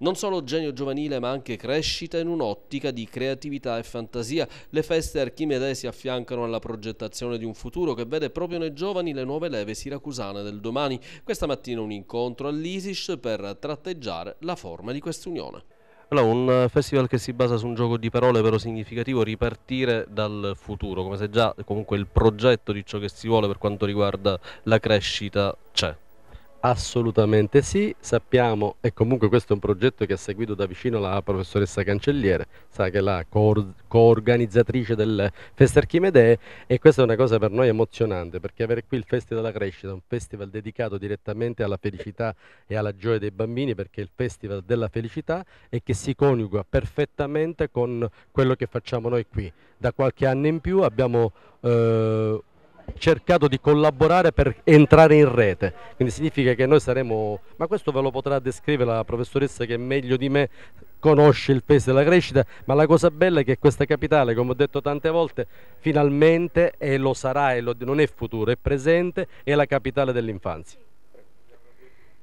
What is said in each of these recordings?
Non solo genio giovanile ma anche crescita in un'ottica di creatività e fantasia. Le feste Archimede si affiancano alla progettazione di un futuro che vede proprio nei giovani le nuove leve siracusane del domani. Questa mattina un incontro all'Isis per tratteggiare la forma di quest'unione. Allora, un eh, festival che si basa su un gioco di parole però significativo, ripartire dal futuro, come se già comunque il progetto di ciò che si vuole per quanto riguarda la crescita c'è. Assolutamente sì, sappiamo, e comunque questo è un progetto che ha seguito da vicino la professoressa Cancelliere, sa che è la coorganizzatrice co del Festa Archimedee e questa è una cosa per noi emozionante perché avere qui il Festival della Crescita, un festival dedicato direttamente alla felicità e alla gioia dei bambini perché è il Festival della Felicità e che si coniuga perfettamente con quello che facciamo noi qui. Da qualche anno in più abbiamo eh, cercato di collaborare per entrare in rete, quindi significa che noi saremo, ma questo ve lo potrà descrivere la professoressa che meglio di me conosce il peso della crescita, ma la cosa bella è che questa capitale, come ho detto tante volte, finalmente, e lo sarà, e lo, non è futuro, è presente, è la capitale dell'infanzia.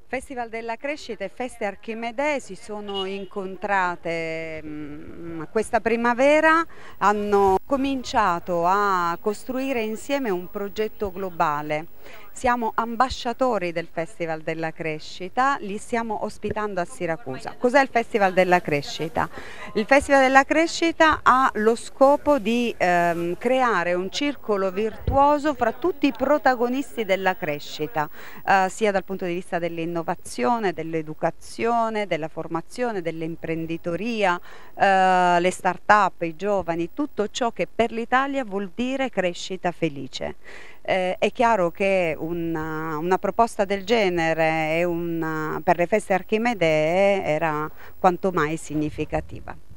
Festival della Crescita e Feste Archimedee si sono incontrate mh, mm, questa primavera, hanno cominciato a costruire insieme un progetto globale. Siamo ambasciatori del Festival della Crescita, li stiamo ospitando a Siracusa. Cos'è il Festival della Crescita? Il Festival della Crescita ha lo scopo di ehm, creare un circolo virtuoso fra tutti i protagonisti della crescita, eh, sia dal punto di vista dell'innovazione, dell'educazione, della formazione, dell'imprenditoria, eh, le start-up, i giovani, tutto ciò che per l'Italia vuol dire crescita felice. Eh, è chiaro che una, una proposta del genere una, per le feste archimedee era quanto mai significativa.